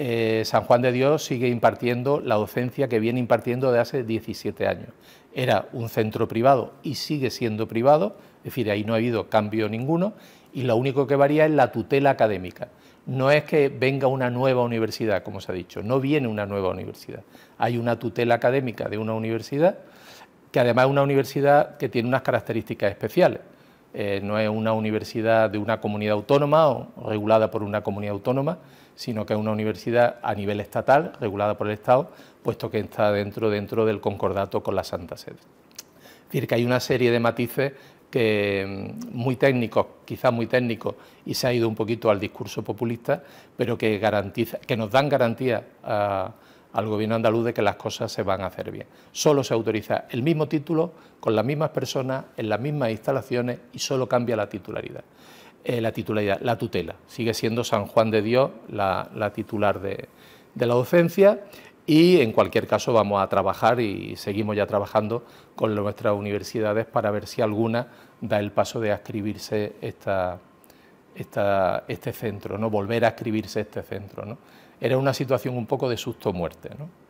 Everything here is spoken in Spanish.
Eh, San Juan de Dios sigue impartiendo la docencia que viene impartiendo de hace 17 años. Era un centro privado y sigue siendo privado, es decir, ahí no ha habido cambio ninguno, y lo único que varía es la tutela académica. No es que venga una nueva universidad, como se ha dicho, no viene una nueva universidad. Hay una tutela académica de una universidad, que además es una universidad que tiene unas características especiales. Eh, no es una universidad de una comunidad autónoma o, regulada por una comunidad autónoma, sino que es una universidad a nivel estatal, regulada por el Estado, puesto que está dentro, dentro del concordato con la Santa Sede. Es decir, que hay una serie de matices que mm, muy técnicos, quizás muy técnicos, y se ha ido un poquito al discurso populista, pero que, garantiza, que nos dan garantía a al gobierno andaluz de que las cosas se van a hacer bien. Solo se autoriza el mismo título con las mismas personas, en las mismas instalaciones y solo cambia la titularidad. Eh, la titularidad, la tutela. Sigue siendo San Juan de Dios la, titular de, de la docencia y en cualquier caso vamos a trabajar y seguimos ya trabajando con nuestras universidades para ver si alguna da el paso de adscribirse esta, este centro, ¿no? volver a escribirse este centro. ¿no? Era una situación un poco de susto-muerte. ¿no?